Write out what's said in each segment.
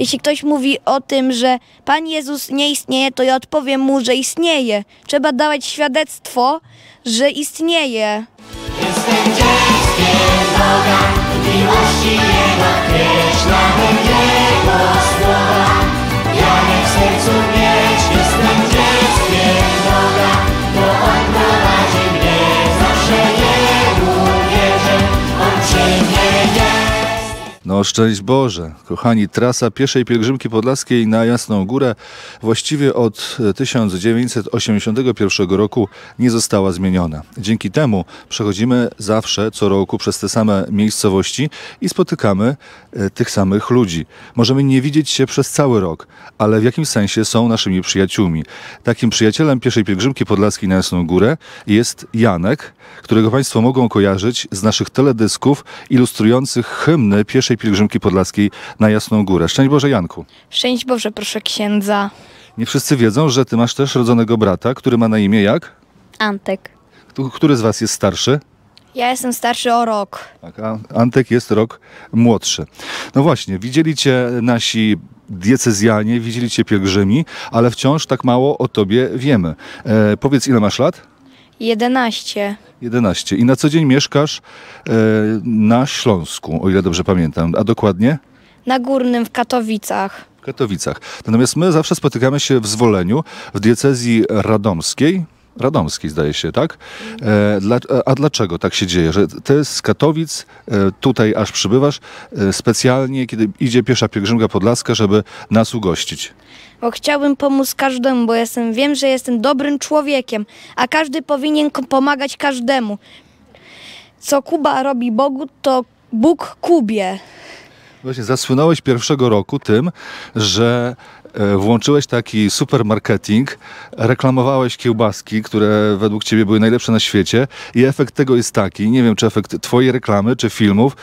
Jeśli ktoś mówi o tym, że Pan Jezus nie istnieje, to ja odpowiem mu, że istnieje. Trzeba dawać świadectwo, że istnieje. Jestem dzieckiem Boga, miłości Jego kreślałem Jego słowa. Ja nie w sercu mieć, jestem dzieckiem Boga. szczęść Boże, kochani, trasa pieszej pielgrzymki podlaskiej na Jasną Górę właściwie od 1981 e, roku nie została zmieniona. Dzięki temu przechodzimy zawsze co roku przez te same miejscowości i spotykamy e, tych samych ludzi. Możemy nie widzieć się przez cały rok, ale w jakimś sensie są naszymi przyjaciółmi. Takim przyjacielem pieszej pielgrzymki podlaskiej na Jasną Górę jest Janek, którego Państwo mogą kojarzyć z naszych teledysków ilustrujących hymny pieszej pielgrzymki pielgrzymki podlaskiej na Jasną Górę. Szczęść Boże, Janku. Szczęść Boże, proszę księdza. Nie wszyscy wiedzą, że ty masz też rodzonego brata, który ma na imię jak? Antek. Który z was jest starszy? Ja jestem starszy o rok. Tak, a Antek jest rok młodszy. No właśnie, widzieli cię nasi diecezjanie, widzieli cię pielgrzymi, ale wciąż tak mało o tobie wiemy. E, powiedz, ile masz lat? 11. 11. I na co dzień mieszkasz e, na Śląsku, o ile dobrze pamiętam. A dokładnie? Na Górnym w Katowicach. W Katowicach. Natomiast my zawsze spotykamy się w Zwoleniu, w diecezji radomskiej. Radomskiej zdaje się, tak? E, dla, e, a dlaczego tak się dzieje, że ty z Katowic e, tutaj aż przybywasz e, specjalnie, kiedy idzie piesza pielgrzymka podlaska, żeby nas ugościć? bo chciałbym pomóc każdemu, bo jestem, wiem, że jestem dobrym człowiekiem, a każdy powinien pomagać każdemu. Co Kuba robi Bogu, to Bóg Kubie. Właśnie zasłynąłeś pierwszego roku tym, że E, włączyłeś taki supermarketing, reklamowałeś kiełbaski, które według ciebie były najlepsze na świecie i efekt tego jest taki, nie wiem czy efekt twojej reklamy czy filmów,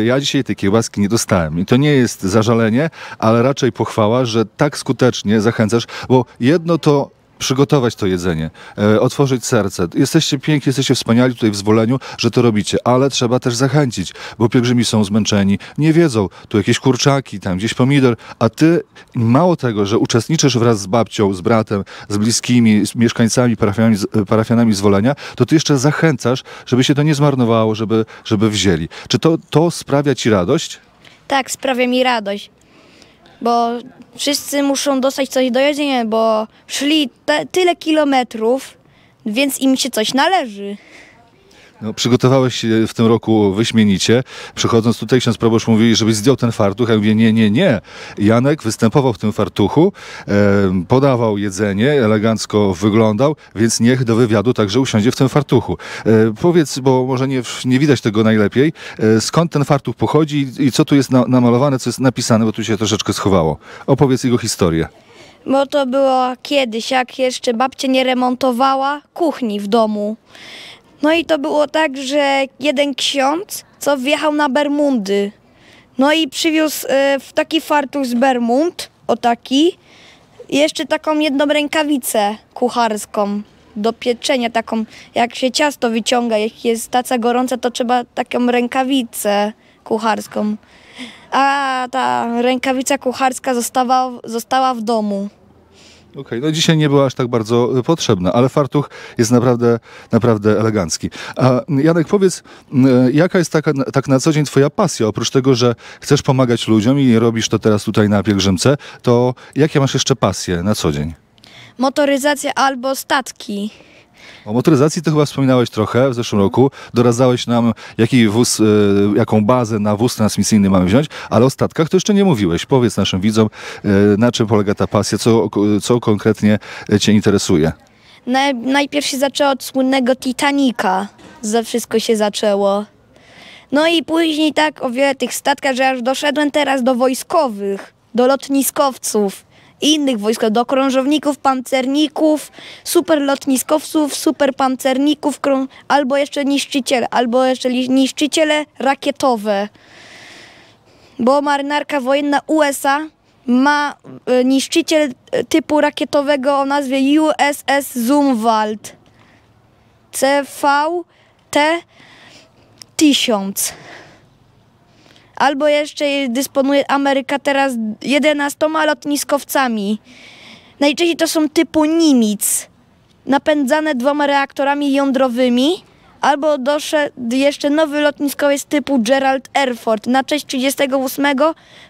e, ja dzisiaj tej kiełbaski nie dostałem. I to nie jest zażalenie, ale raczej pochwała, że tak skutecznie zachęcasz, bo jedno to przygotować to jedzenie, e, otworzyć serce. Jesteście piękni, jesteście wspaniali tutaj w zwoleniu, że to robicie, ale trzeba też zachęcić, bo pielgrzymi są zmęczeni, nie wiedzą, tu jakieś kurczaki, tam gdzieś pomidor, a ty mało tego, że uczestniczysz wraz z babcią, z bratem, z bliskimi, z mieszkańcami, parafianami, e, parafianami zwolenia, to ty jeszcze zachęcasz, żeby się to nie zmarnowało, żeby, żeby wzięli. Czy to, to sprawia ci radość? Tak, sprawia mi radość bo wszyscy muszą dostać coś do jedzenia, bo szli te, tyle kilometrów, więc im się coś należy. No, przygotowałeś się w tym roku wyśmienicie. Przychodząc tutaj, ksiądz proboszcz mówi, żebyś zdjął ten fartuch. Ja mówię, nie, nie, nie. Janek występował w tym fartuchu, e, podawał jedzenie, elegancko wyglądał, więc niech do wywiadu także usiądzie w tym fartuchu. E, powiedz, bo może nie, nie widać tego najlepiej, e, skąd ten fartuch pochodzi i, i co tu jest na, namalowane, co jest napisane, bo tu się troszeczkę schowało. Opowiedz jego historię. Bo to było kiedyś, jak jeszcze babcia nie remontowała kuchni w domu. No i to było tak, że jeden ksiądz, co wjechał na Bermundy. No i przywiózł e, w taki fartuch z Bermud, o taki, jeszcze taką jedną rękawicę kucharską do pieczenia, taką jak się ciasto wyciąga, jak jest taca gorąca, to trzeba taką rękawicę kucharską. A ta rękawica kucharska została, została w domu. Okej, okay, no dzisiaj nie była aż tak bardzo y, potrzebna, ale fartuch jest naprawdę, naprawdę elegancki. A mm, Janek, powiedz, mm, y, jaka jest taka, tak na co dzień twoja pasja? Oprócz tego, że chcesz pomagać ludziom i robisz to teraz tutaj na pielgrzymce, to jakie masz jeszcze pasje na co dzień? Motoryzacja albo statki. O motoryzacji to chyba wspominałeś trochę w zeszłym roku. Doradzałeś nam, jaki wóz, e, jaką bazę na wóz transmisyjny mamy wziąć, ale o statkach to jeszcze nie mówiłeś. Powiedz naszym widzom, e, na czym polega ta pasja, co, co konkretnie Cię interesuje. najpierw się zaczęło od słynnego Titanica. Za wszystko się zaczęło. No i później tak o wiele tych statkach, że aż doszedłem teraz do wojskowych, do lotniskowców i innych wojska, do krążowników, pancerników, superlotniskowców, superpancerników, krą- albo jeszcze niszczyciele, albo jeszcze niszczyciele rakietowe. Bo marynarka wojenna USA ma e, niszczyciel e, typu rakietowego o nazwie USS Zumwalt CVT 1000 albo jeszcze dysponuje Ameryka teraz 11 lotniskowcami. Najczęściej to są typu Nimitz, napędzane dwoma reaktorami jądrowymi, albo doszedł jeszcze nowy lotniskowiec typu Gerald Erford na cześć 38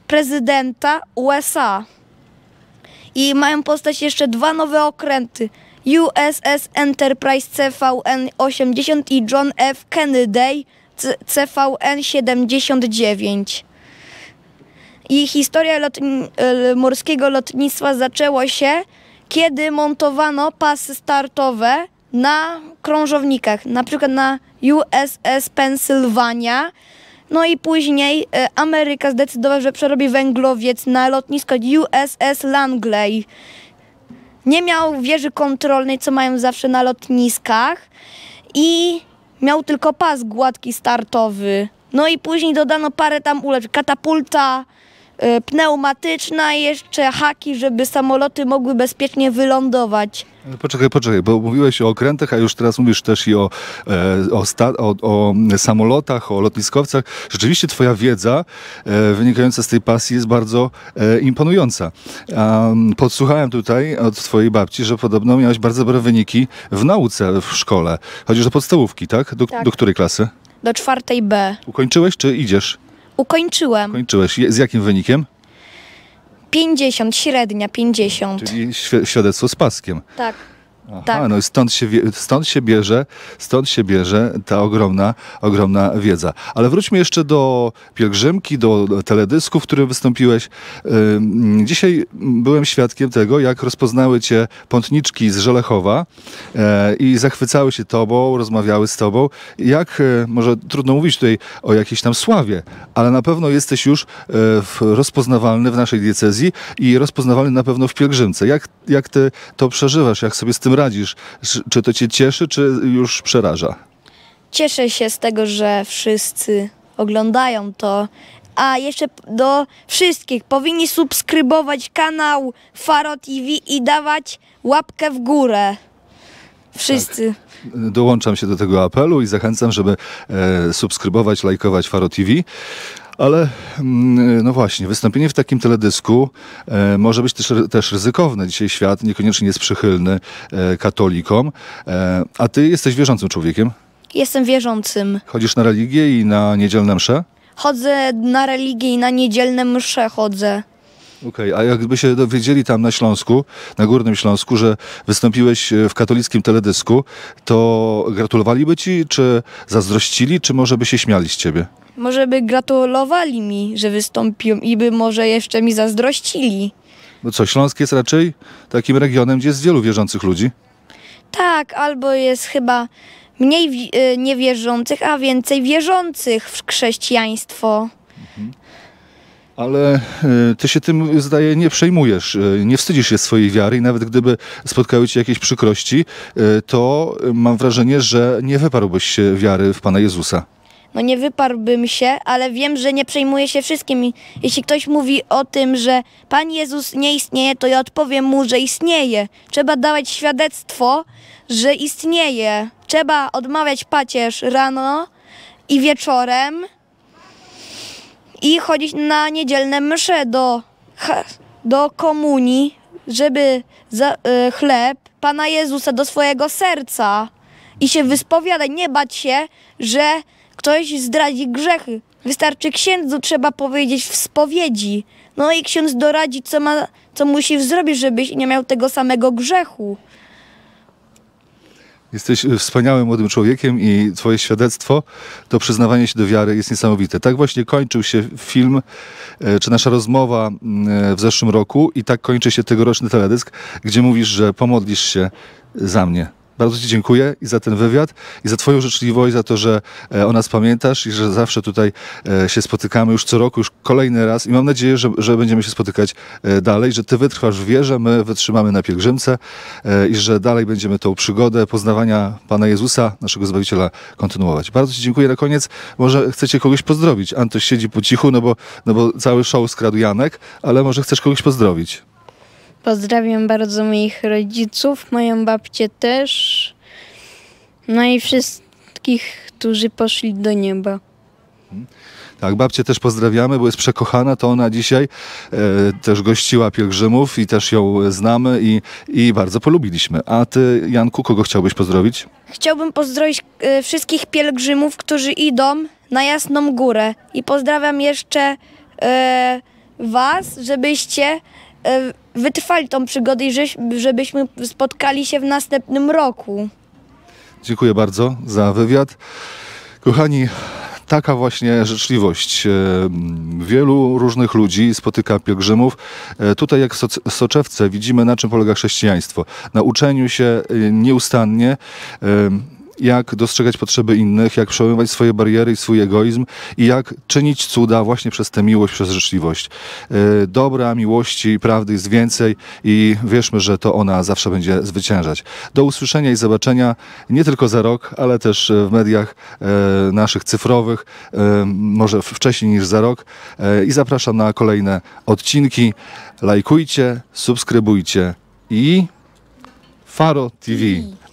prezydenta USA. I mają postać jeszcze dwa nowe okręty. USS Enterprise CVN-80 i John F. Kennedy CVN-79. I historia morskiego lotnictwa zaczęła się, kiedy montowano pasy startowe na krążownikach, na przykład na USS Pensylwania. No i później e, Ameryka zdecydowała, że przerobi węglowiec na lotnisko USS Langley. Nie miał wieży kontrolnej, co mają zawsze na lotniskach. I Miał tylko pas gładki startowy. No i później dodano parę tam ulepszeń. Katapulta, Y, pneumatyczna jeszcze haki, żeby samoloty mogły bezpiecznie wylądować. Poczekaj, poczekaj, bo mówiłeś o okrętach, a już teraz mówisz też i o, e, o, sta, o, o samolotach, o lotniskowcach. Rzeczywiście twoja wiedza e, wynikająca z tej pasji jest bardzo e, imponująca. Podsłuchałem tutaj od twojej babci, że podobno miałeś bardzo dobre wyniki w nauce w szkole. Chodzisz do podstawówki, tak? Do, tak. do której klasy? Do czwartej B. Ukończyłeś czy idziesz? Ukończyłem. Kończyłeś. Z jakim wynikiem? 50, średnia 50. Czyli świadectwo z paskiem. Tak. Aha, tak. no stąd się, stąd się bierze, stąd się bierze ta ogromna, ogromna wiedza. Ale wróćmy jeszcze do pielgrzymki, do teledysku, w którym wystąpiłeś. Dzisiaj byłem świadkiem tego, jak rozpoznały cię pątniczki z Żelechowa e, i zachwycały się tobą, rozmawiały z tobą. Jak, e, może trudno mówić tutaj o jakiejś tam sławie, ale na pewno jesteś już e, rozpoznawalny w naszej diecezji i rozpoznawalny na pewno w pielgrzymce. Jak, jak ty to przeżywasz, jak sobie z tym radzisz? Czy to cię cieszy, czy już przeraża? Cieszę się z tego, że wszyscy oglądają to. A jeszcze do wszystkich powinni subskrybować kanał Faro TV i dawać łapkę w górę. Wszyscy. Tak. Dołączam się do tego apelu i zachęcam, żeby e, subskrybować, lajkować Faro TV. Ale mm, no właśnie, wystąpienie w takim teledysku e, może być też, też ryzykowne. Dzisiaj świat niekoniecznie jest przychylny e, katolikom. E, a ty jesteś wierzącym człowiekiem? Jestem wierzącym. Chodzisz na religię i na niedzielne msze? Chodzę na religię i na niedzielne msze chodzę. Okej, okay, a jakby się dowiedzieli tam na Śląsku, na Górnym Śląsku, że wystąpiłeś e, w katolickim teledysku, to gratulowaliby ci, czy zazdrościli, czy może by się śmiali z ciebie? Może by gratulowali mi, że wystąpiłem i by może jeszcze mi zazdrościli. No co, Śląsk jest raczej takim regionem, gdzie jest wielu wierzących ludzi? Tak, albo jest chyba mniej e, niewierzących, a więcej wierzących w chrześcijaństwo. Mhm. Ale e, ty się tym, zdaje, nie przejmujesz, e, nie wstydzisz się swojej wiary i nawet gdyby spotkały cię jakieś przykrości, to mam wrażenie, że nie wyparłbyś się wiary w Pana Jezusa. No nie wyparłbym się, ale wiem, że nie przejmuję się wszystkim. Jeśli ktoś mówi o tym, że Pan Jezus nie istnieje, to ja odpowiem mu, że istnieje. Trzeba dawać świadectwo, że istnieje. Trzeba odmawiać pacierz rano i wieczorem i chodzić na niedzielne msze do, do komunii, żeby za, y, chleb Pana Jezusa do swojego serca i się wyspowiadać, nie bać się, że ktoś zdradzi grzechy. Wystarczy księdzu trzeba powiedzieć w spowiedzi. No i ksiądz doradzi, co, ma, co musi zrobić, żebyś nie miał tego samego grzechu. Jesteś e, wspaniałym młodym człowiekiem i twoje świadectwo, to przyznawanie się do wiary jest niesamowite. Tak właśnie kończył się film, e, czy nasza rozmowa mm, e, w zeszłym roku i tak kończy się tegoroczny teledysk, gdzie mówisz, że pomodlisz się za mnie. Bardzo Ci dziękuję i za ten wywiad, i za Twoją życzliwość, za to, że e, o nas pamiętasz i że zawsze tutaj e, się spotykamy już co roku, już kolejny raz i mam nadzieję, że, że będziemy się spotykać e, dalej, że Ty wytrwasz w wierze, my wytrzymamy na pielgrzymce i że dalej będziemy tą przygodę poznawania Pana Jezusa, naszego Zbawiciela, kontynuować. Bardzo Ci dziękuję na koniec. Może chcecie kogoś pozdrowić. Antoś siedzi po cichu, no bo, no bo cały show skradł Janek, ale może chcesz kogoś pozdrowić. Pozdrawiam bardzo moich rodziców, moją babcię też. No i wszystkich, którzy poszli do nieba. Tak, babcię też pozdrawiamy, bo jest przekochana, to ona dzisiaj e, też gościła pielgrzymów i też ją znamy i, i bardzo polubiliśmy. A ty, Janku, kogo chciałbyś pozdrowić? Chciałbym pozdrowić e, wszystkich pielgrzymów, którzy idą na Jasną Górę i pozdrawiam jeszcze e, was, żebyście e, wytrwali tą przygodę i żebyśmy spotkali się w następnym roku. Dziękuję bardzo za wywiad. Kochani, taka właśnie życzliwość. E, wielu różnych ludzi spotyka pielgrzymów. E, tutaj jak w Soczewce widzimy na czym polega chrześcijaństwo. Na uczeniu się e, nieustannie jak dostrzegać potrzeby innych, jak przełamywać swoje bariery i swój egoizm i jak czynić cuda właśnie przez tę miłość, przez życzliwość. E, dobra, miłości i prawdy jest więcej i wierzmy, że to ona zawsze będzie zwyciężać. Do usłyszenia i zobaczenia nie tylko za rok, ale też e, w mediach e, naszych cyfrowych, może wcześniej niż za rok i zapraszam na kolejne odcinki. Lajkujcie, subskrybujcie i Faro TV.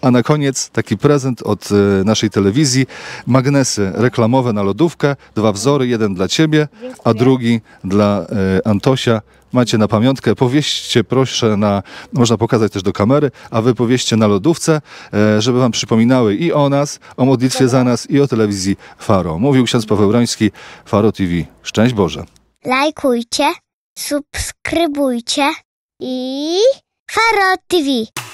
A na koniec taki prezent od e, naszej telewizji. Magnesy reklamowe na lodówkę. Dwa wzory, jeden dla ciebie, a drugi dla e, Antosia macie na pamiątkę, powieście proszę na, można pokazać też do kamery, a wy powieście na lodówce, e, żeby wam przypominały i o nas, o modlitwie za nas i o telewizji Faro. Mówił ksiądz Paweł Roński, Faro TV. Szczęść Boże. Lajkujcie, subskrybujcie i Faro TV.